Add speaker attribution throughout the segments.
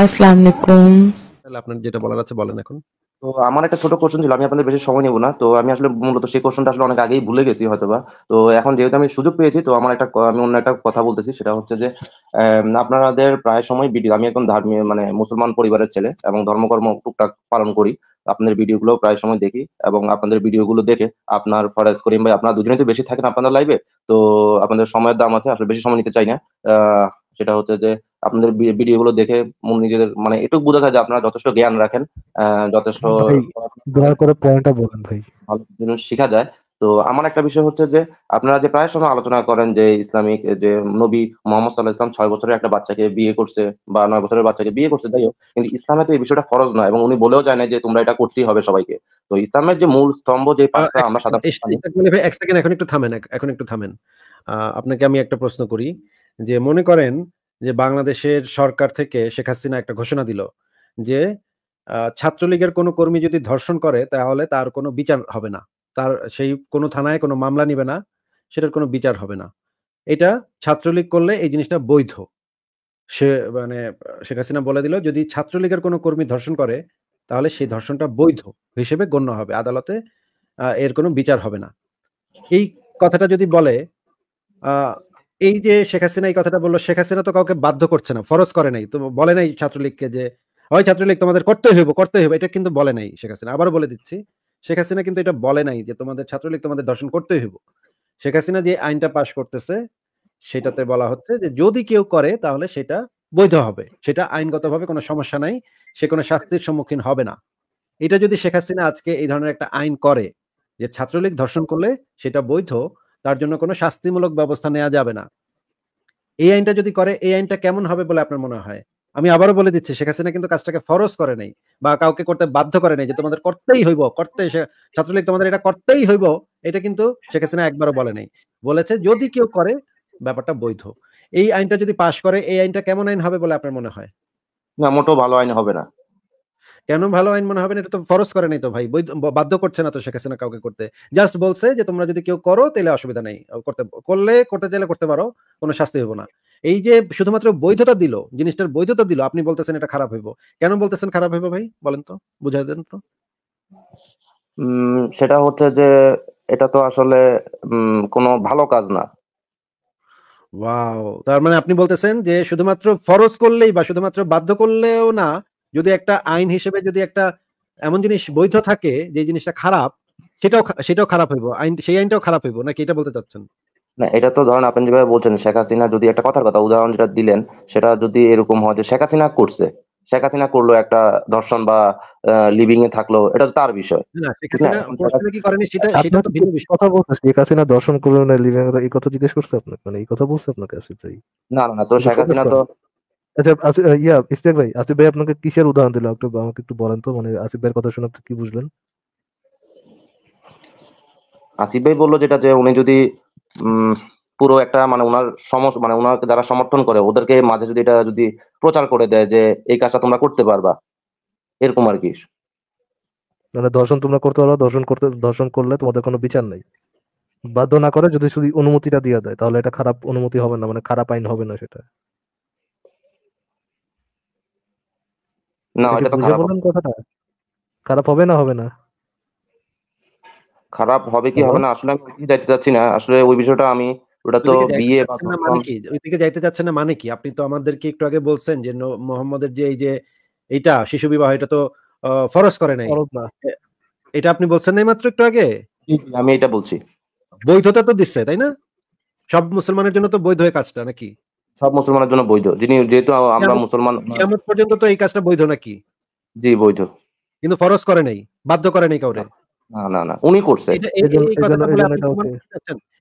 Speaker 1: আসসালামু আপনার যেটা বলার আছে বলেন এখন তো আমার একটা ছোট কোশ্চেন ছিল আমি আপনাদের বেশি সময় নেব না তো আমি আসলে মূলত সেই কোশ্চেনটা আসলে অনেক আগেই ভুলে গেছি হয়তোবা তো এখন যেহেতু আমি সুযোগ পেয়েছি তো আমার একটা আমি অন্য একটা কথা বলতেছি সেটা হচ্ছে যে আপনাদের প্রায় সময় ভিডিও আমি এখন ধর্মীয় মানে মুসলমান পরিবারের ছেলে এবং ধর্মকর্ম টুকটাক পালন করি আপনাদের ভিডিওগুলো প্রায় সময় দেখি এবং আপনাদের ভিডিওগুলো দেখে আপনার ফরাজ করিম ভাই আপনারা দুজনেই তো বেশি থাকেন আপনাদের লাইভে তো আপনাদের সময়ের দাম আছে আসলে বেশি সময় নিতে চাই না সেটা হচ্ছে যে আপনাদের ভিডিওগুলো দেখে নিজেদের মানে একটু বোঝা যায় যে আপনারা যথেষ্ট জ্ঞান রাখেন যথেষ্ট
Speaker 2: দয়া করে পয়েন্টটা বলেন ভাই
Speaker 1: ভালো জিনিস শেখা যায় তো আমার একটা বিষয় হচ্ছে যে আপনারা যে প্রায় সময় আলোচনা করেন যে ইসলামিক যে নবী মোহাম্মদ সাল্লাহ ইসলাম ছয় বছরের একটা বাচ্চাকে বিয়ে করছে বা নয় বছরের বাচ্চাকে বিয়ে করছে যাই হোক কিন্তু ইসলামে তো এই বিষয়টা ফরজ নয় এবং উনি বলেও যায় না যে তোমরা এটা করতেই হবে সবাইকে তো ইসলামের যে মূল স্তম্ভ যে পাঁচটা আমরা সাধারণত
Speaker 3: এক সেকেন্ড এখন একটু থামেন এখন একটু থামেন আপনাকে আমি একটা প্রশ্ন করি যে মনে করেন যে বাংলাদেশের সরকার থেকে শেখ হাসিনা একটা ঘোষণা দিল যে ছাত্রলীগের কোনো কর্মী যদি ধর্ষণ করে তাহলে তার কোনো বিচার হবে না তার সেই কোনো থানায় কোনো মামলা নিবে না সেটার কোনো বিচার হবে না এটা ছাত্রলীগ করলে এই জিনিসটা বৈধ সে মানে শেখ হাসিনা বলে দিল যদি ছাত্রলীগের কোনো কর্মী ধর্ষণ করে তাহলে সেই ধর্ষণটা বৈধ হিসেবে গণ্য হবে আদালতে এর কোনো বিচার হবে না এই কথাটা যদি বলে এই যে শেখ হাসিনা এই কথাটা বললো শেখ হাসিনা তো কাউকে বাধ্য করছে না ফরজ করে নাই তো বলে নাই ছাত্রলীগকে যে ওই ছাত্রলীগ তোমাদের করতে হইব করতে হইব এটা কিন্তু বলে নাই শেখ হাসিনা আবার বলে দিচ্ছি শেখ হাসিনা কিন্তু এটা বলে নাই যে তোমাদের ছাত্রলীগ তোমাদের দর্শন করতেই হইব শেখ হাসিনা যে আইনটা পাশ করতেছে সেটাতে বলা হচ্ছে যে যদি কেউ করে তাহলে সেটা বৈধ হবে সেটা আইনগতভাবে কোনো সমস্যা নাই সে কোনো শাস্তির সম্মুখীন হবে না এটা যদি শেখ হাসিনা আজকে এই ধরনের একটা আইন করে যে ছাত্রলীগ ধর্ষণ করলে সেটা বৈধ তার জন্য কোনো শাস্তিমূলক ব্যবস্থা নেওয়া যাবে না এই আইনটা যদি করে এই আইনটা কেমন হবে বলে আপনার মনে হয় আমি আবারও বলে দিচ্ছি শেখ হাসিনা কিন্তু কাজটাকে ফরজ করে নেই বা কাউকে করতে বাধ্য করে নেই যে তোমাদের করতেই হইব করতে ছাত্রলীগ তোমাদের এটা করতেই হইব এটা কিন্তু শেখ হাসিনা একবারও বলে নেই বলেছে যদি কেউ করে ব্যাপারটা বৈধ এই আইনটা যদি পাশ করে এই আইনটা কেমন আইন হবে বলে আপনার মনে হয়
Speaker 1: না মোটো ভালো আইন হবে না
Speaker 3: কেন ভালো আইন মনে হবে না এটা তো ফরস করে নাই তো ভাই বাধ্য করছে না তো শেখ হাসিনা কাউকে করতে জাস্ট বলছে যে তোমরা যদি কেউ করো তাহলে অসুবিধা নেই করতে করলে করতে চাইলে করতে পারো কোনো শাস্তি হইব না এই যে শুধুমাত্র বৈধতা দিল জিনিসটার বৈধতা দিল আপনি বলতেছেন এটা খারাপ হইব কেন বলতেছেন খারাপ হইব ভাই বলেন তো বুঝাই দেন তো
Speaker 1: সেটা হচ্ছে যে এটা তো আসলে কোনো ভালো কাজ না
Speaker 3: ওয়াও তার মানে আপনি বলতেছেন যে শুধুমাত্র ফরজ করলেই বা শুধুমাত্র বাধ্য করলেও না যদি একটা আইন হিসেবে যদি একটা এমন জিনিস বৈধ থাকে যে জিনিসটা খারাপ সেটাও সেটাও খারাপ হইব আইন সেই আইনটাও খারাপ হইব নাকি এটা বলতে চাচ্ছেন
Speaker 1: না এটা তো ধরেন আপনি যেভাবে বলছেন শেখ হাসিনা যদি একটা কথার কথা উদাহরণ যেটা দিলেন সেটা যদি এরকম হয় যে শেখ হাসিনা করছে শেখ হাসিনা করলো একটা দর্শন বা লিভিং এ থাকলো এটা তো তার বিষয়
Speaker 2: কথা বলতেছে শেখ হাসিনা দর্শন করলো না লিভিং কথা জিজ্ঞেস করছে আপনাকে মানে এই কথা বলছে আপনাকে আসিফ ভাই
Speaker 1: না না তো শেখ হাসিনা তো
Speaker 2: আচ্ছা আসিফ ইয়া ভাই আসিফ ভাই আপনাকে কিসের উদাহরণ দিল একটু আমাকে একটু বলেন তো মানে আসিফ ভাইয়ের কথা শুনে কি বুঝলেন
Speaker 1: আসিফ ভাই বললো যেটা যে উনি যদি পুরো একটা মানে ওনার মানে ওনাকে যারা সমর্থন করে ওদেরকে মাঝে যদি এটা যদি প্রচার করে দেয় যে এই কাজটা তোমরা করতে পারবা এরকম আর কি
Speaker 2: মানে দর্শন তোমরা করতে পারো দর্শন করতে দর্শন করলে তোমাদের কোনো বিচার নাই বাধ্য না করে যদি শুধু অনুমতিটা দিয়ে দেয় তাহলে এটা খারাপ অনুমতি হবে না মানে খারাপ আইন হবে না সেটা খারাপ হবে না হবে না
Speaker 1: খারাপ হবে কি হবে না আসলে আমি ওইদিকে যাইতে চাচ্ছি না আসলে ওই বিষয়টা আমি ওটা তো বিয়ে মানে কি
Speaker 3: ওইদিকে যাইতে চাচ্ছেন না মানে কি আপনি তো আমাদেরকে একটু আগে বলছেন যে মোহাম্মদের যে এই যে এইটা শিশু বিবাহ এটা তো ফরজ করে নাই এটা আপনি বলছেন না মাত্র একটু আগে আমি এটা বলছি বৈধতা তো দিচ্ছে তাই না সব মুসলমানের জন্য তো বৈধ হয়ে কাজটা নাকি
Speaker 1: সব মুসলমানের জন্য বৈধ যিনি যেহেতু আমরা মুসলমান কিয়ামত পর্যন্ত তো এই কাজটা বৈধ নাকি জি বৈধ
Speaker 3: কিন্তু ফরজ করে নাই বাধ্য করে নাই কাউরে
Speaker 1: না না না উনি করছে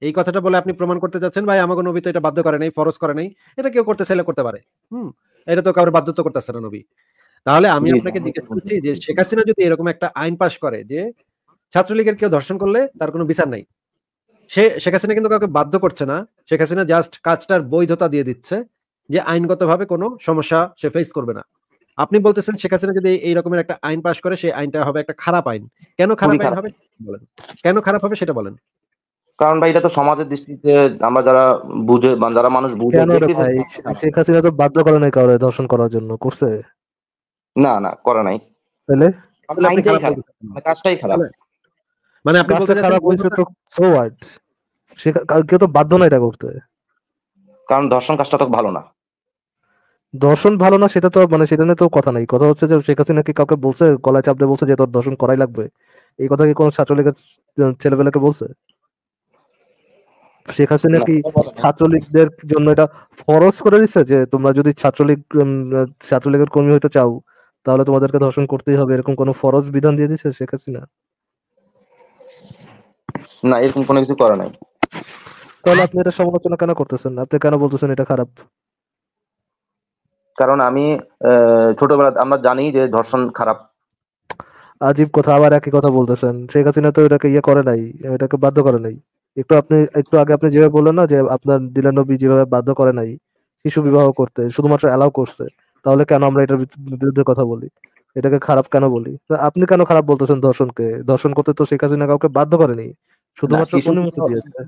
Speaker 3: এই কথাটা বলে আপনি প্রমাণ করতে যাচ্ছেন ভাই আমাকে নবী তো এটা বাধ্য করে নাই ফরজ করে নাই এটা কেউ করতে চাইলে করতে পারে হুম এটা তো কাউরে বাধ্য বাধ্যতা করতেছে না নবী তাহলে আমি আপনাকে জিজ্ঞেস করছি যে শেখ হাসিনা যদি এরকম একটা আইন পাশ করে যে ছাত্রলীগের কেউ ধর্ষণ করলে তার কোনো বিচার নাই সে শেখ হাসিনা কিন্তু কাউকে বাধ্য করছে না শেখ হাসিনা জাস্ট কাজটার বৈধতা দিয়ে দিচ্ছে যে আইনগতভাবে কোনো সমস্যা সে ফেস করবে না আপনি বলতেছেন শেখ হাসিনা যদি এই রকমের একটা আইন পাশ করে সেই আইনটা হবে একটা খারাপ আইন কেন খারাপ আইন হবে
Speaker 1: বলেন কেন খারাপ হবে সেটা বলেন কারণ ভাই এটা তো সমাজের দৃষ্টিতে আমরা যারা বুঝে যারা মানুষ বুঝে
Speaker 2: শেখ হাসিনা তো বাধ্য করে নাই কারো দর্শন করার জন্য করছে
Speaker 1: না না করে নাই তাহলে মানে কাজটাই খারাপ মানে আপনি বলতে খারাপ হয়েছে
Speaker 2: তো সো হোয়াট সে কেউ তো বাধ্য না এটা করতে
Speaker 1: কারণ দর্শন কাজটা তো ভালো না
Speaker 2: দর্শন ভালো না সেটা তো মানে সেটা নিয়ে তো কথা নাই কথা হচ্ছে যে শেখ হাসিনা কি কাউকে বলছে গলায় চাপ দিয়ে বলছে যে তোর দর্শন করাই লাগবে এই কথা কি কোন ছাত্রলীগের ছেলেবেলাকে বলছে শেখ হাসিনা কি ছাত্রলীগদের জন্য এটা ফরজ করে দিচ্ছে যে তোমরা যদি ছাত্রলীগ ছাত্রলীগের কর্মী হইতে চাও তাহলে তোমাদেরকে ধর্ষণ করতেই হবে এরকম কোনো ফরজ বিধান দিয়ে দিচ্ছে শেখ হাসিনা
Speaker 1: না এরকম কোনো কিছু করা নাই
Speaker 2: তাহলে হ্যাঁ। আপনি এটা সমালোচনা কেন করতেছেন আপনি কেন বলতেছেন এটা খারাপ
Speaker 1: কারণ আমি ছোটবেলা আমরা জানি যে ধর্ষণ খারাপ
Speaker 2: আজীব কথা আবার একই কথা বলতেছেন শেখ হাসিনা তো এটাকে ইয়ে করে নাই এটাকে বাধ্য করে নাই একটু আপনি একটু আগে আপনি যেভাবে বললেন না যে আপনার নবী যেভাবে বাধ্য করে নাই শিশু বিবাহ করতে শুধুমাত্র অ্যালাউ করছে তাহলে কেন আমরা এটার বিরুদ্ধে কথা বলি এটাকে খারাপ কেন বলি আপনি কেন খারাপ বলতেছেন ধর্ষণকে ধর্ষণ করতে তো শেখ হাসিনা কাউকে বাধ্য করেনি শুধুমাত্র অনুমতি দিয়েছে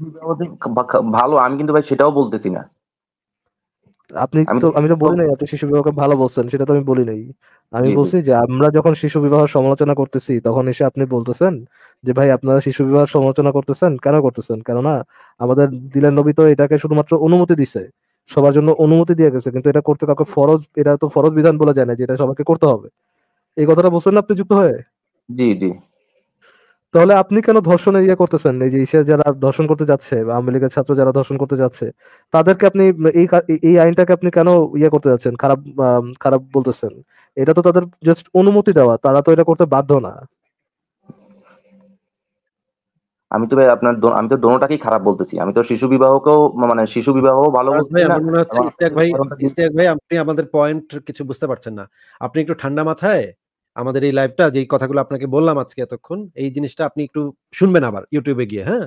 Speaker 1: ভালো আমি কিন্তু ভাই সেটাও বলতেছি না
Speaker 2: আপনি তো আমি তো বলি নাই আপনি শিশু বিবাহকে ভালো বলছেন সেটা তো আমি বলি নাই আমি বলছি যে আমরা যখন শিশু বিবাহ সমালোচনা করতেছি তখন এসে আপনি বলতেছেন যে ভাই আপনারা শিশু বিবাহ সমালোচনা করতেছেন কেন করতেছেন কেননা আমাদের দিলের নবী তো এটাকে শুধুমাত্র অনুমতি দিছে সবার জন্য অনুমতি দিয়ে গেছে কিন্তু এটা করতে কাউকে ফরজ এটা তো ফরজ বিধান বলা যায় না যে এটা সবাইকে করতে হবে এই কথাটা বলছেন না আপনি যুক্ত হয়ে জি জি তাহলে আপনি কেন ধর্ষণের ইয়ে করতেছেন এই যে ইসে যারা ধর্ষণ করতে যাচ্ছে আওয়ামী লীগের ছাত্র যারা ধর্ষণ করতে যাচ্ছে তাদেরকে আপনি এই এই আইনটাকে আপনি কেন ইয়ে করতে যাচ্ছেন খারাপ খারাপ বলতেছেন এটা তো তাদের জাস্ট অনুমতি দেওয়া তারা তো এটা করতে বাধ্য না
Speaker 1: আমি তো ভাই আপনার আমি তো দোনোটাকেই খারাপ বলতেছি আমি তো শিশু বিবাহকেও মানে শিশু বিবাহ ভালো
Speaker 3: ভাই ভাই আপনি আমাদের পয়েন্ট কিছু বুঝতে পারছেন না আপনি একটু ঠান্ডা মাথায় আমাদের এই লাইভটা যে কথাগুলো আপনাকে বললাম আজকে এতক্ষণ এই জিনিসটা আপনি একটু শুনবেন আবার ইউটিউবে গিয়ে হ্যাঁ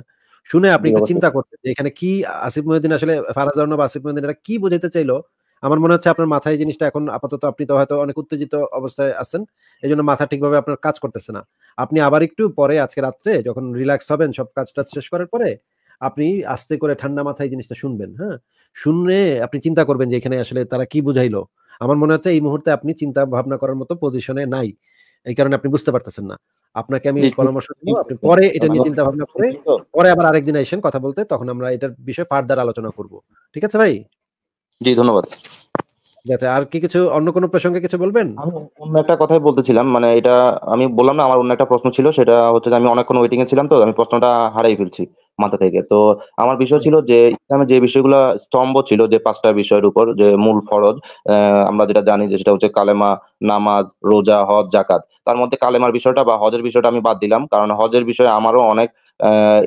Speaker 3: শুনে আপনি একটু চিন্তা করতে যে এখানে কি আসিফ মহিউদ্দিন আসলে ফারাজ আর্নব আসিফ মহিউদ্দিন এটা কি বোঝাতে চাইলো আমার মনে হচ্ছে আপনার মাথায় জিনিসটা এখন আপাতত আপনি তো হয়তো অনেক উত্তেজিত অবস্থায় আছেন এই জন্য মাথা ঠিকভাবে আপনার কাজ করতেছে না আপনি আবার একটু পরে আজকে রাত্রে যখন রিল্যাক্স হবেন সব কাজ টাজ শেষ করার পরে আপনি আস্তে করে ঠান্ডা মাথায় জিনিসটা শুনবেন হ্যাঁ শুনে আপনি চিন্তা করবেন যে এখানে আসলে তারা কি বুঝাইলো আমার মনে হচ্ছে এই মুহূর্তে আপনি চিন্তা ভাবনা করার মতো পজিশনে নাই এই কারণে আপনি বুঝতে পারতেছেন না আপনাকে আমি পরামর্শ দিব আপনি পরে এটা নিয়ে চিন্তা ভাবনা করে পরে আবার আরেকদিন আসেন কথা বলতে তখন আমরা এটার বিষয়ে ফার্দার আলোচনা
Speaker 1: করব ঠিক আছে ভাই জি ধন্যবাদ
Speaker 3: যাতে আর কি কিছু অন্য কোনো প্রসঙ্গে কিছু বলবেন আমি
Speaker 1: অন্য একটা কথাই বলতেছিলাম মানে এটা আমি বললাম না আমার অন্য একটা প্রশ্ন ছিল সেটা হচ্ছে যে আমি অনেকক্ষণ ওয়েটিং এ ছিলাম তো আমি প্রশ্নটা হারাই ফেলছি মাথা থেকে তো আমার বিষয় ছিল যে ইসলামে যে বিষয়গুলো স্তম্ভ ছিল যে পাঁচটা বিষয়ের উপর যে মূল ফরজ আমরা যেটা জানি যে সেটা হচ্ছে কালেমা নামাজ রোজা হজ জাকাত তার মধ্যে কালেমার বিষয়টা বা হজের বিষয়টা আমি বাদ দিলাম কারণ হজের বিষয়ে আমারও অনেক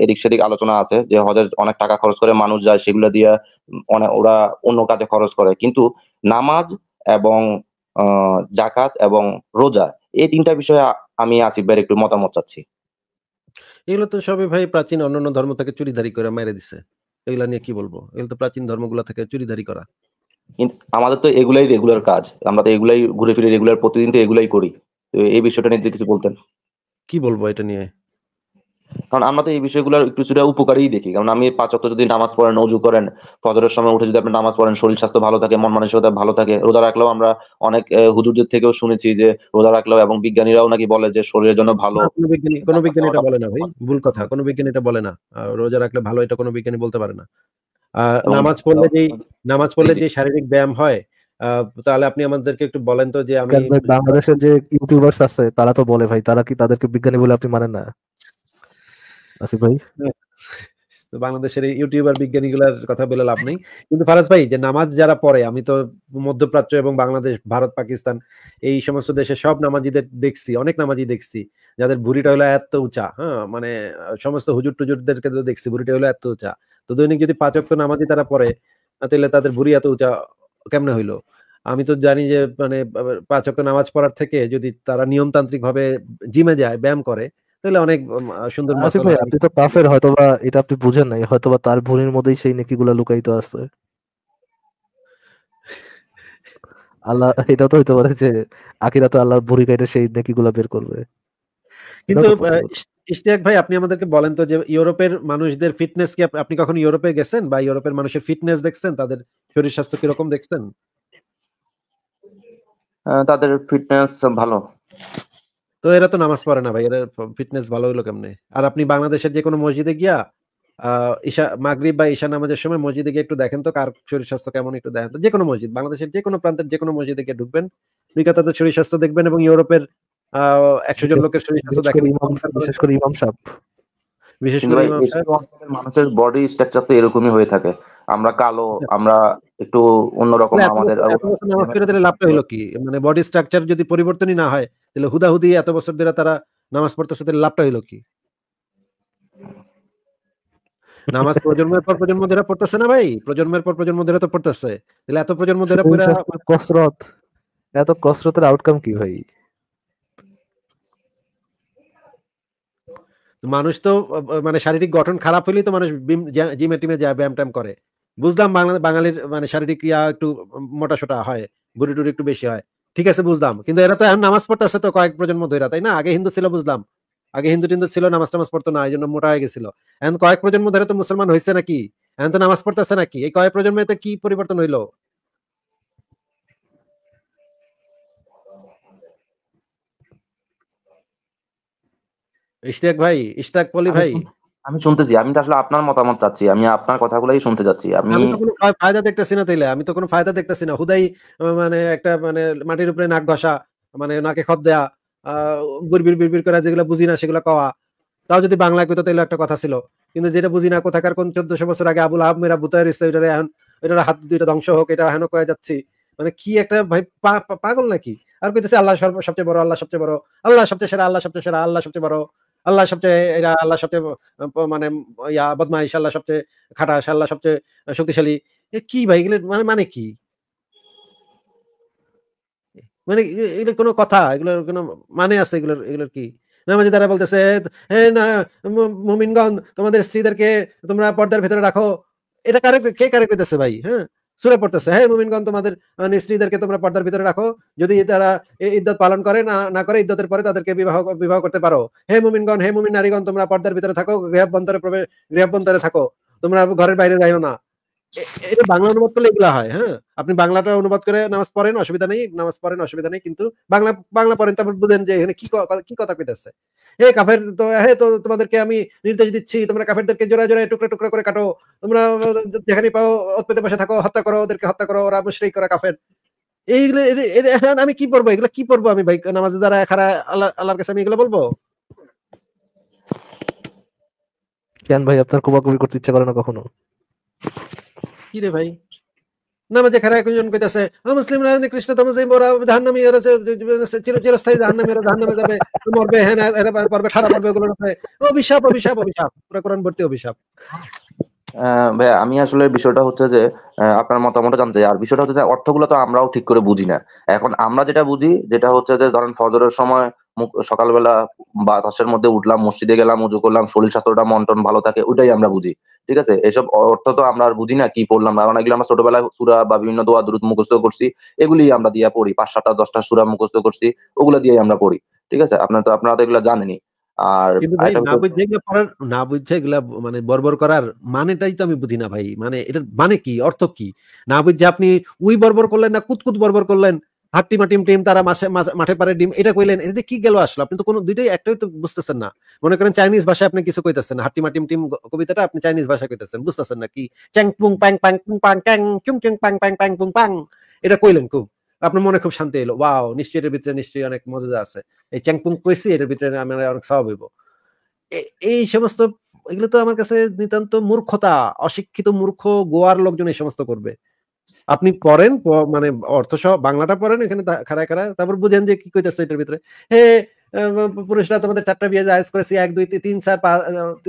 Speaker 1: এদিক সেদিক আলোচনা আছে যে হজের অনেক টাকা খরচ করে মানুষ যায় সেগুলো দিয়ে অনেক মানে ওরা অন্য কাজে খরচ করে কিন্তু নামাজ এবং জাকাত এবং রোজা এই তিনটা বিষয়ে আমি আসিফ ভাইয়ের একটু মতামত চাচ্ছি
Speaker 3: এগুলো তো সবই ভাই প্রাচীন অন্যান্য ধর্ম থেকে চুরিধারি করে মেরে দিছে এগুলা নিয়ে কি বলবো এগুলো তো প্রাচীন ধর্মগুলো থেকে চুরিধারি করা
Speaker 1: আমাদের তো এগুলাই রেগুলার কাজ আমরা তো এগুলাই ঘুরে ফিরে রেগুলার প্রতিদিন তো এগুলাই করি তো এই বিষয়টা নিয়ে কিছু বলতেন
Speaker 3: কি বলবো এটা নিয়ে
Speaker 1: কারণ আমরা তো এই বিষয়গুলোর একটু কিছুটা উপকারী দেখি কারণ আমি পাঁচ অক্ট যদি নামাজ পড়েন অজু করেন ফজরের সময় উঠে যদি আপনি নামাজ পড়েন শরীর স্বাস্থ্য ভালো থাকে মন মানসিকতা ভালো থাকে রোজা রাখলেও আমরা অনেক হুজুরদের থেকেও শুনেছি যে রোজা রাখলেও এবং বিজ্ঞানীরাও নাকি বলে যে শরীরের জন্য ভালো
Speaker 3: কোনো বিজ্ঞানী এটা বলে না ভাই ভুল কথা কোনো বিজ্ঞানী এটা বলে না রোজা রাখলে ভালো এটা কোনো বিজ্ঞানী বলতে পারে না নামাজ পড়লে যে নামাজ পড়লে যে শারীরিক ব্যায়াম হয় তাহলে আপনি আমাদেরকে একটু বলেন তো যে আমি
Speaker 2: বাংলাদেশের যে ইউটিউবার্স আছে তারা তো বলে ভাই তারা কি তাদেরকে বিজ্ঞানী বলে আপনি মানেন না ভাই
Speaker 3: তো বাংলাদেশের ইউটিউবার বিজ্ঞানীগুলোর কথা বলে লাভ নেই কিন্তু ফারাজ ভাই যে নামাজ যারা পড়ে আমি তো মধ্যপ্রাচ্য এবং বাংলাদেশ ভারত পাকিস্তান এই সমস্ত দেশে সব নামাজিদের দেখছি অনেক নামাজি দেখছি যাদের ভুড়িটা হলো এত উঁচা হ্যাঁ মানে সমস্ত হুজুর টুজুরদেরকে তো দেখছি ভুড়িটা হলো এত উঁচা তো দৈনিক যদি পাঁচ তো নামাজি তারা পড়ে তাহলে তাদের ভুড়ি এত উঁচা কেমনে হইলো আমি তো জানি যে মানে পাঁচ নামাজ পড়ার থেকে যদি তারা নিয়মতান্ত্রিক ভাবে জিমে যায় ব্যায়াম করে তাহলে অনেক সুন্দর ভাই আপনি
Speaker 2: তো কাফের হয়তোবা এটা আপনি বুঝেন নাই হয়তোবা তার ভুঁড়ির মধ্যেই সেই নেকিগুলা লুকায়িত আছে আল্লাহ এটা তো হইতে পারে যে আকিরা তো আল্লাহর ভুঁড়ি কাইটা সেই নেকিগুলা বের করবে
Speaker 3: কিন্তু ইশতিয়াক ভাই আপনি আমাদেরকে বলেন তো যে ইউরোপের মানুষদের ফিটনেস কি আপনি কখন ইউরোপে গেছেন বা ইউরোপের মানুষের ফিটনেস দেখছেন তাদের শরীর স্বাস্থ্য কিরকম দেখছেন
Speaker 1: তাদের ফিটনেস ভালো
Speaker 3: তো এরা তো নামাজ পড়ে না ভাই এরা ফিটনেস ভালো হইলো কেমনে আর আপনি বাংলাদেশের যে কোনো মসজিদে গিয়া ঈশা মাগরিব বা ঈশা নামাজের সময় মসজিদে গিয়ে একটু দেখেন তো কার শরীর স্বাস্থ্য কেমন একটু দেখেন তো যে কোনো মসজিদ বাংলাদেশের যে কোনো প্রান্তের যে কোনো মসজিদে গিয়ে ঢুকবেন দুইকা তাদের শরীর স্বাস্থ্য দেখবেন এবং ইউরোপের আহ একশো জন লোকের শরীর স্বাস্থ্য দেখেন বিশেষ করে ইমাম সাহেব
Speaker 1: বিশেষ করে মানুষের বডি স্ট্রাকচার তো এরকমই হয়ে থাকে আমরা কালো হ্যাঁ। আমরা একটু অন্যরকম আমাদের
Speaker 3: লাভটা হলো কি মানে বডি স্ট্রাকচার যদি পরিবর্তনই না হয় তাহলে হুদাহুদি এত বছর ধরে তারা নামাজ পড়তে সাথে লাভটা হলো কি নামাজ প্রজন্মের পর প্রজন্ম ধরে পড়তেছে না ভাই প্রজন্মের পর প্রজন্ম ধরে তো পড়তেছে তাহলে এত প্রজন্ম ধরে কসরত এত কসরতের আউটকাম কি ভাই মানুষ তো মানে শারীরিক গঠন খারাপ হলেই তো মানুষ জিমে টিমে যায় ব্যায়াম ট্যাম করে বুঝলাম বাঙালির মানে শারীরিক ক্রিয়া একটু মোটা সোটা হয় বুড়ি টুড়ি একটু বেশি হয় ঠিক আছে বুঝলাম কিন্তু এরা তো এখন নামাজ পড়তে আছে তো কয়েক প্রজন্ম ধরে তাই না আগে হিন্দু ছিল বুঝলাম আগে হিন্দু টিন্দু ছিল নামাজ টামাজ পড়তো না এই জন্য মোটা হয়ে গেছিল এখন কয়েক প্রজন্ম ধরে তো মুসলমান হয়েছে নাকি এখন তো নামাজ পড়তেছে নাকি এই কয়েক প্রজন্মে তো কি পরিবর্তন হইলো
Speaker 1: ইশতিয়াক ভাই ইশতাক পলি ভাই আমি শুনতেছি আমি তো আসলে আপনার মতামত চাচ্ছি আমি আপনার কথাগুলাই শুনতে চাচ্ছি আমি
Speaker 3: কোনো ফায়দা দেখতেছি না তাইলে আমি তো কোনো ফায়দা দেখতেছি না হুদাই মানে একটা মানে মাটির উপরে নাক ঘষা মানে নাকে খদ দেয়া বিড় বিড় করে যেগুলো বুঝি না সেগুলো কওয়া তাও যদি বাংলায় কইতো তাইলে একটা কথা ছিল কিন্তু যেটা বুঝি না কোথাকার কোন চোদ্দশো বছর আগে আবুল আহাব মেরা বুতায় রিসে এটা এখন ওইটার হাত দুইটা ধ্বংস হোক এটা এখনো কয়ে যাচ্ছি মানে কি একটা ভাই পাগল নাকি আর কইতেছে আল্লাহ সবচেয়ে বড় আল্লাহ সবচেয়ে বড় আল্লাহ সবচেয়ে সেরা আল্লাহ সবচেয়ে সেরা আল্লাহ সবচেয়ে বড় আল্লাহ সবচেয়ে এরা আল্লাহ সবচেয়ে মানে ইয়া বদমাইশ আল্লাহ সবচেয়ে খাটাস আল্লাহ সবচেয়ে শক্তিশালী কি ভাই এগুলো মানে মানে কি মানে এগুলো কোনো কথা এগুলোর কোনো মানে আছে এগুলোর এগুলোর কি নামাজি তারা বলতেছে মোমিনগঞ্জ তোমাদের স্ত্রীদেরকে তোমরা পর্দার ভেতরে রাখো এটা কারে কে কারে কইতেছে ভাই হ্যাঁ সুরে পড়তেছে হ্যাঁ মুমিনগণ তোমাদের স্ত্রীদেরকে তোমরা পর্দার ভিতরে রাখো যদি তারা ইদ্যত পালন করে না না করে ইদ্যতের পরে তাদেরকে বিবাহ বিবাহ করতে পারো হে মুমিনগণ হে মুমিন নারীগণ তোমরা পর্দার ভিতরে থাকো গৃহবন্তরে প্রবেশ গৃহবন্তরে থাকো তোমরা ঘরের বাইরে যাইও না এটা বাংলা অনুবাদ করলে এগুলা হয় হ্যাঁ আপনি বাংলাটা অনুবাদ করে নামাজ পড়েন অসুবিধা নেই নামাজ পড়েন অসুবিধা নেই কিন্তু বাংলা বাংলা পড়েন তারপর বুঝেন যে এখানে কি কি কথা কইতেছে হে কাফের তো হ্যাঁ তো তোমাদেরকে আমি নির্দেশ দিচ্ছি তোমরা কাফেরদেরকে জোড়া জোড়ায় টুকরা টুকরা করে কাটো তোমরা যেখানে পাও অৎপেতে বসে থাকো হত্যা করো ওদেরকে হত্যা করো ওরা মুশরিক করা কাফের এইগুলো আমি কি পড়বো এগুলো কি পড়বো আমি ভাই নামাজে দ্বারা খারা আল্লাহ আল্লাহর কাছে আমি এগুলো বলবো
Speaker 2: কেন ভাই আপনার কোবাকুবি করতে ইচ্ছা করে না কখনো
Speaker 3: কি রে ভাই একজন কৃষ্ণ চির চিরস্থায়ী যাবে মরবে হ্যাঁ এরা পারবে পারবে অভিশাপ অভিশাপ অভিশাপ পুরো কোরআন ভর্তি অভিশাপ
Speaker 1: ভাই আমি আসলে বিষয়টা হচ্ছে যে আপনার মতামত জানতে আর বিষয়টা হচ্ছে অর্থগুলো তো আমরাও ঠিক করে বুঝি না এখন আমরা যেটা বুঝি যেটা হচ্ছে যে ধরেন ফজরের সময় সকালবেলা বাতাসের মধ্যে উঠলাম মসজিদে গেলাম উজু করলাম শরীর স্বাস্থ্যটা মন্টন ভালো থাকে ওইটাই আমরা বুঝি ঠিক আছে এসব অর্থ তো আমরা আর বুঝি না কি পড়লাম কারণ এগুলো আমরা ছোটবেলায় সুরা বা বিভিন্ন দোয়া দ্রুত মুখস্থ করছি এগুলি আমরা দিয়ে পড়ি পাঁচ সাতটা দশটা সুরা মুখস্থ করছি ওগুলো দিয়ে আমরা পড়ি ঠিক আছে আপনার তো আপনারা তো এগুলো জানেনি আর
Speaker 3: না বুঝছে এগুলা মানে বর্বর করার মানেটাই তো আমি বুঝি না ভাই মানে এটার মানে কি অর্থ কি না বুঝছে আপনি উই বর্বর করলেন না কুতকুত বর্বর করলেন হাট্টি মাটিম টিম তারা মাসে মাঠে পারে ডিম এটা কইলেন কি গেল আসলো আপনি তো কোনো দুইটাই একটাই তো বুঝতেছেন না মনে করেন চাইনিজ ভাষায় আপনি কিছু কইতেছেন হাট্টি মাটিম টিম কবিতাটা আপনি চাইনিজ ভাষায় কইতেছেন বুঝতেছেন না কি চ্যাং পুং প্যাং প্যাং পুং চুং চুং প্যাং প্যাং প্যাং পুং এটা কইলেন খুব আপনার মনে খুব শান্তি এলো ওয়াও নিশ্চয়ই এটার ভিতরে নিশ্চয়ই অনেক মজা আছে এই চ্যাংপুং কইছি এটার ভিতরে আমরা অনেক সব এই সমস্ত এগুলো তো আমার কাছে নিতান্ত মূর্খতা অশিক্ষিত মূর্খ গোয়ার লোকজন এই সমস্ত করবে আপনি পড়েন মানে অর্থ সহ বাংলাটা পড়েন এখানে খারায় খারায় তারপর বুঝেন যে কি কইতেছে এটার ভিতরে হে পুরুষরা তোমাদের চারটা বিয়ে জায়েজ করেছি এক দুই তিন চার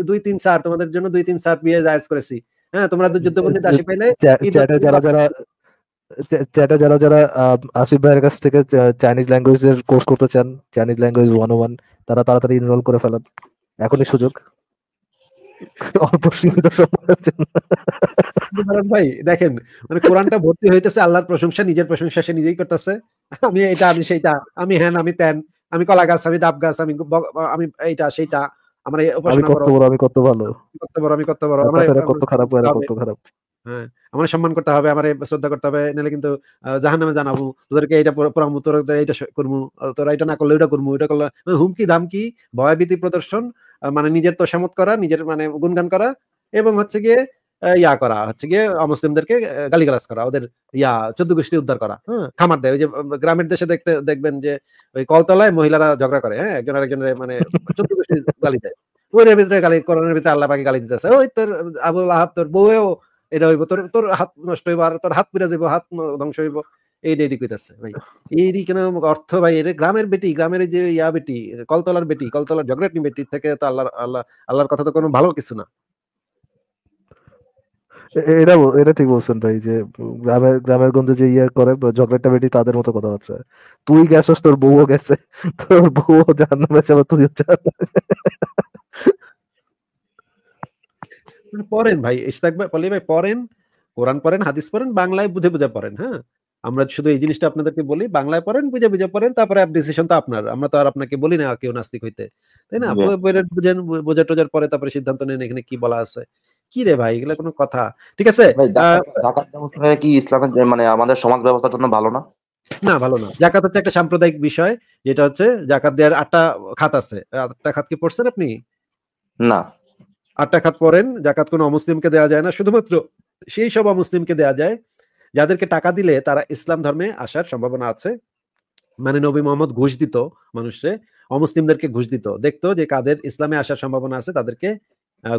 Speaker 3: দুই তিন চার তোমাদের জন্য দুই তিন চার বিয়ে জায়েজ করেছি হ্যাঁ তোমরা যুদ্ধবন্দী দাসী পাইলে যারা যারা
Speaker 2: চ্যাটা যারা যারা আসিফ ভাইয়ের কাছ থেকে চাইনিজ ল্যাঙ্গুয়েজ এর কোর্স করতে চান চাইনিজ ল্যাঙ্গুয়েজ ওয়ান ওয়ান তারা তাড়াতাড়ি এনরোল করে ফেলেন এখনই সুযোগ অল্প সীমিত সময়ের জন্য
Speaker 3: ভাই দেখেন মানে কোরআনটা ভর্তি হইতেছে আল্লাহর প্রশংসা নিজের প্রশংসা সে নিজেই করতেছে আমি এটা আমি সেইটা আমি হ্যান আমি আমি কলা গাছ আমি ডাব গাছ আমি আমি এইটা সেইটা আমার উপাসনা করো আমি কত ভালো কত বড় আমি কত বড় আমার কত খারাপ কত খারাপ হ্যাঁ আমার সম্মান করতে হবে আমার শ্রদ্ধা করতে হবে নাহলে কিন্তু জাহান নামে জানাবো তোদেরকে এটা পরামর্শ তোরা এটা করবো তোরা এটা না করলে ওইটা করবো ওইটা করলে হুমকি ধামকি ভয়ভীতি প্রদর্শন মানে নিজের তোষামত করা নিজের মানে গুনগান করা এবং হচ্ছে গিয়ে ইয়া করা হচ্ছে গিয়ে অমুসলিমদেরকে গালিগালাজ করা ওদের ইয়া চোদ্দ গোষ্ঠী উদ্ধার করা হ্যাঁ খামার দেয় ওই যে গ্রামের দেশে দেখতে দেখবেন যে ওই কলতলায় মহিলারা ঝগড়া করে হ্যাঁ একজন আরেকজনের মানে চোদ্দ গোষ্ঠী গালি দেয় ওই ভিতরে গালি করোনার ভিতরে আল্লাহ পাকে গালি দিতেছে ওই তোর আবুল আহাব তোর বউয়েও এটা হইব তোর তোর হাত নষ্ট হইব আর তোর হাত পিরা যাইব হাত ধ্বংস হইব এই ডেডি কইতাছে ভাই এরই কেন অর্থ ভাই এর গ্রামের বেটি গ্রামের যে ইয়া বেটি কলতলার বেটি কলতলার জগরেটনি বেটি থেকে তো আল্লাহ আল্লাহ আল্লাহর কথা তো কোনো ভালো কিছু না
Speaker 2: এটা এটা ঠিক বলছেন ভাই যে গ্রামের গ্রামের গঞ্জে যে ইয়ে করে ঝগড়াটা বেটি তাদের মতো কথা হচ্ছে তুই গেছস তোর বউ গেছে তোর বউও জাহান্নামে যাবে তুইও
Speaker 3: পড়েন ভাই ইশতাক ভাই পলি ভাই পড়েন কোরআন পড়েন হাদিস পড়েন বাংলায় বুঝে বুঝে পড়েন হ্যাঁ আমরা শুধু এই জিনিসটা আপনাদেরকে বলি বাংলায় পড়েন বুঝে বুঝে পড়েন তারপরে ডিসিশন তো আপনার আমরা তো আর আপনাকে বলি না কেউ নাস্তিক হইতে তাই না বুঝেন বোঝা টোজার পরে তারপরে সিদ্ধান্ত নেন এখানে কি বলা আছে কি রে ভাই এগুলো কোনো কথা ঠিক আছে
Speaker 1: কি ইসলামের মানে আমাদের সমাজ ব্যবস্থার জন্য ভালো না
Speaker 3: না ভালো না জাকাত হচ্ছে একটা সাম্প্রদায়িক বিষয় যেটা হচ্ছে জাকাত দেওয়ার আটটা খাত আছে আটটা খাত কি পড়ছেন আপনি না আটটা খাত পড়েন জাকাত কোনো অমুসলিমকে দেওয়া যায় না শুধুমাত্র সেই সব অমুসলিমকে দেওয়া যায় যাদেরকে টাকা দিলে তারা ইসলাম ধর্মে আসার সম্ভাবনা আছে মানে নবী মোহাম্মদ ঘুষ দিত মানুষে অমুসলিমদেরকে ঘুষ দিত দেখতো যে কাদের ইসলামে আসার সম্ভাবনা আছে তাদেরকে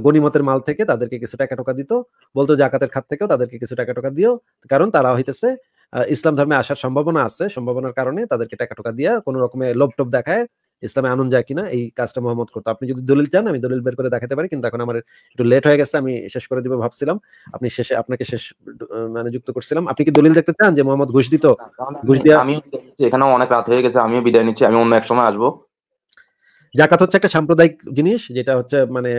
Speaker 3: গণিমতের মাল থেকে তাদেরকে কিছু টাকা টোকা দিত বলতো জাকাতের খাত থেকেও তাদেরকে কিছু টাকা টোকা দিও কারণ তারা হইতেছে ইসলাম ধর্মে আসার সম্ভাবনা আছে সম্ভাবনার কারণে তাদেরকে টাকা টোকা দিয়া কোনো রকমের লোভ টোপ দেখায় ইসলামে আনন্দ যায় কিনা এই কাজটা মোহাম্মদ করতো আপনি যদি দলিল চান আমি দলিল বের করে দেখাতে পারি কিন্তু এখন আমার একটু লেট হয়ে গেছে আমি শেষ করে দিবো ভাবছিলাম আপনি শেষে আপনাকে শেষ মানে যুক্ত করছিলাম আপনি কি দলিল দেখতে চান যে মোহাম্মদ ঘুষ দিত
Speaker 1: ঘুষ দিয়ে আমি এখানে অনেক রাত হয়ে গেছে আমিও বিদায় নিচ্ছি আমি অন্য এক সময় আসবো
Speaker 3: জাকাত হচ্ছে একটা সাম্প্রদায়িক জিনিস যেটা হচ্ছে মানে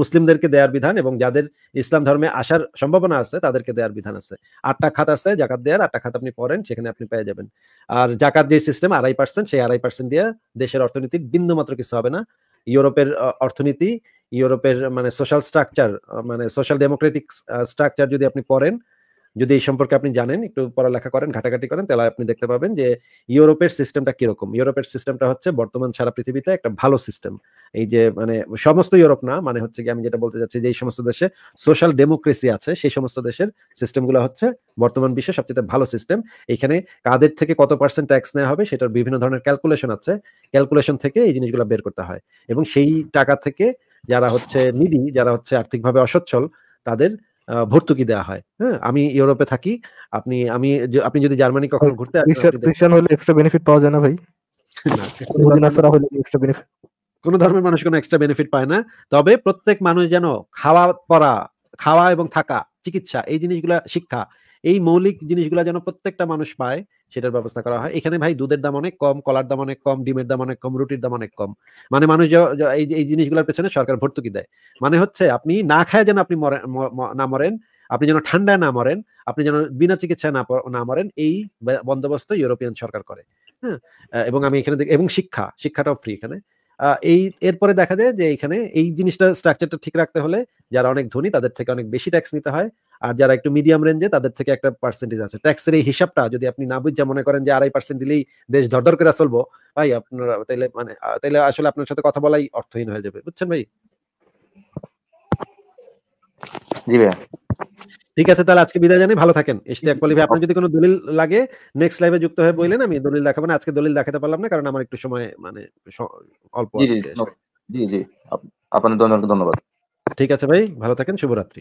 Speaker 3: মুসলিমদেরকে দেওয়ার বিধান এবং যাদের ইসলাম ধর্মে আসার সম্ভাবনা আছে তাদেরকে দেওয়ার বিধান আছে আটটা খাত আছে জাকাত দেওয়ার আটটা খাত আপনি পড়েন সেখানে আপনি পেয়ে যাবেন আর জাকাত যে সিস্টেম আড়াই পার্সেন্ট সেই আড়াই পার্সেন্ট দিয়ে দেশের অর্থনীতির বিন্দু মাত্র কিছু হবে না ইউরোপের অর্থনীতি ইউরোপের মানে সোশ্যাল স্ট্রাকচার মানে সোশ্যাল ডেমোক্রেটিক স্ট্রাকচার যদি আপনি পড়েন যদি এই সম্পর্কে আপনি জানেন একটু পড়ালেখা করেন ঘাটাঘাটি করেন তাহলে আপনি দেখতে পাবেন যে ইউরোপের সিস্টেমটা কিরকম ইউরোপের সিস্টেমটা হচ্ছে বর্তমান সারা পৃথিবীতে একটা ভালো সিস্টেম এই যে মানে সমস্ত ইউরোপ না মানে হচ্ছে কি আমি যেটা বলতে চাচ্ছি যে এই সমস্ত দেশে সোশ্যাল ডেমোক্রেসি আছে সেই সমস্ত দেশের সিস্টেমগুলো হচ্ছে বর্তমান বিশ্বে সবচেয়ে ভালো সিস্টেম এখানে কাদের থেকে কত পার্সেন্ট ট্যাক্স নেওয়া হবে সেটার বিভিন্ন ধরনের ক্যালকুলেশন আছে ক্যালকুলেশন থেকে এই জিনিসগুলো বের করতে হয় এবং সেই টাকা থেকে যারা হচ্ছে নিডি যারা হচ্ছে আর্থিকভাবে অসচ্ছল তাদের ভর্তুকি দেওয়া হয় হ্যাঁ আমি ইউরোপে থাকি আপনি আমি আপনি যদি জার্মানি কখনো ঘুরতে আসেন
Speaker 2: হলে এক্সট্রা বেনিফিট পাওয়া যায় না ভাই
Speaker 3: কোন ধর্মের মানুষ কোনো এক্সট্রা বেনিফিট পায় না তবে প্রত্যেক মানুষ যেন খাওয়া পড়া খাওয়া এবং থাকা চিকিৎসা এই জিনিসগুলো শিক্ষা এই মৌলিক জিনিসগুলো যেন প্রত্যেকটা মানুষ পায় সেটার ব্যবস্থা করা হয় এখানে ভাই দুধের দাম অনেক কম কলার দাম অনেক কম ডিমের দাম অনেক কম রুটির দাম অনেক কম মানে মানুষ এই এই জিনিসগুলোর পেছনে সরকার ভর্তুকি দেয় মানে হচ্ছে আপনি না খায় যেন আপনি না মরেন আপনি যেন ঠান্ডায় না মরেন আপনি যেন বিনা চিকিৎসায় না না মরেন এই বন্দোবস্ত ইউরোপিয়ান সরকার করে হ্যাঁ এবং আমি এখানে এবং শিক্ষা শিক্ষাটাও ফ্রি এখানে এই এরপরে দেখা যায় যে এখানে এই জিনিসটা স্ট্রাকচারটা ঠিক রাখতে হলে যারা অনেক ধনী তাদের থেকে অনেক বেশি ট্যাক্স নিতে হয় আর যারা একটু মিডিয়াম রেঞ্জে তাদের থেকে একটা পার্সেন্টেজ আছে ট্যাক্সের এই হিসাবটা যদি আপনি না বুঝে মনে করেন যে আড়াই পার্সেন্ট দিলেই দেশ ধরধর করে চলবো ভাই আপনারা তাইলে মানে তাইলে আসলে আপনার সাথে কথা বলাই অর্থহীন হয়ে যাবে বুঝছেন ভাই জি ঠিক আছে তাহলে আজকে বিদায় জানাই
Speaker 1: ভালো থাকেন ইশতিয়াক পলি ভাই আপনার যদি
Speaker 3: কোনো দলিল লাগে নেক্সট লাইভে যুক্ত হয়ে বললেন আমি দলিল দেখাবো না আজকে দলিল দেখাতে পারলাম না কারণ আমার একটু সময়
Speaker 1: মানে অল্প জি জি আপনাদের ধন্যবাদ ঠিক
Speaker 3: আছে ভাই ভালো থাকেন শুভরাত্রি